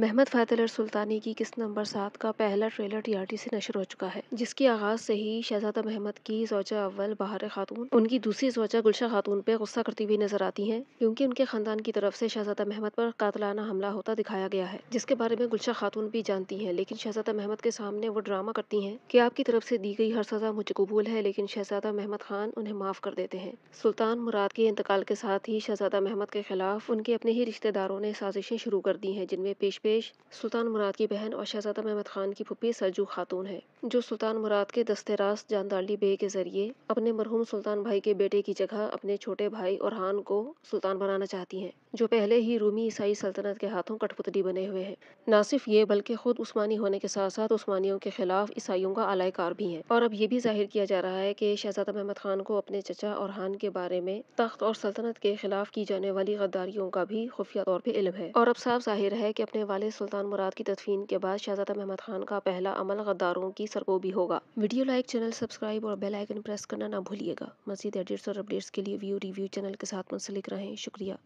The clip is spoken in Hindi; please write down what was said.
महमद फ़ैतल और सुल्तानी की किस्त नंबर सात का पहला ट्रेलर टीआरटी से नशर हो चुका है जिसकी आगाज से ही शहजादा महमद की सोचा अव्वल बहार खातून उनकी दूसरी सोचा गुलशा खातून पे गुस्सा करती हुई नजर आती हैं क्योंकि उनके खानदान की तरफ से शहजादा महमद पर कातलाना हमला होता दिखाया गया है जिसके बारे में गुलशा खातून भी जानती है लेकिन शहजादा महमद के सामने वो ड्रामा करती है की आपकी तरफ से दी गई हर सजा मुझे कबूल है लेकिन शहजादा महमद खान उन्हें माफ कर देते हैं सुल्तान मुराद के इंतकाल के साथ ही शहजादा महमद के खिलाफ उनके अपने ही रिश्तेदारों ने साजिशें शुरू कर दी हैं जिनमें पेश पेश सुल्तान मुराद की बहन और शहजादा महमद खान की फुपी सरजू खातून है जो सुल्तान मुराद के दस्ते रास्त जानदाली बे के जरिए अपने मरहूम सुल्तान भाई के बेटे की जगह अपने छोटे भाई और हान को सुल्तान बनाना चाहती हैं जो पहले ही रूमी ईसाई सल्तनत के हाथों कठपुतली बने हुए हैं न सिर्फ ये बल्कि खुद उस्मानी होने के साथ साथ उस्मानियों के खिलाफ ईसाइयों का आलायकार भी है और अब ये भी जाहिर किया जा रहा है कि शहजादा महमद खान को अपने चचा और हान के बारे में तख्त और सल्तनत के खिलाफ की जाने वाली गद्दारियों का भी खुफिया तौर पर इलम है और अब साफ जाहिर है कि अपने वाले सुल्तान मुराद की तदफीन के बाद शहजादा महमद खान का पहला अमल गद्दारों की सरगोबी होगा वीडियो लाइक चैनल सब्सक्राइब और बेल आइकन प्रेस करना ना भूलिएगा मजीद एडिट्स और अपडेट्स के लिए व्यू रिव्यू चैनल के साथ मुंसलिक रहें शुक्रिया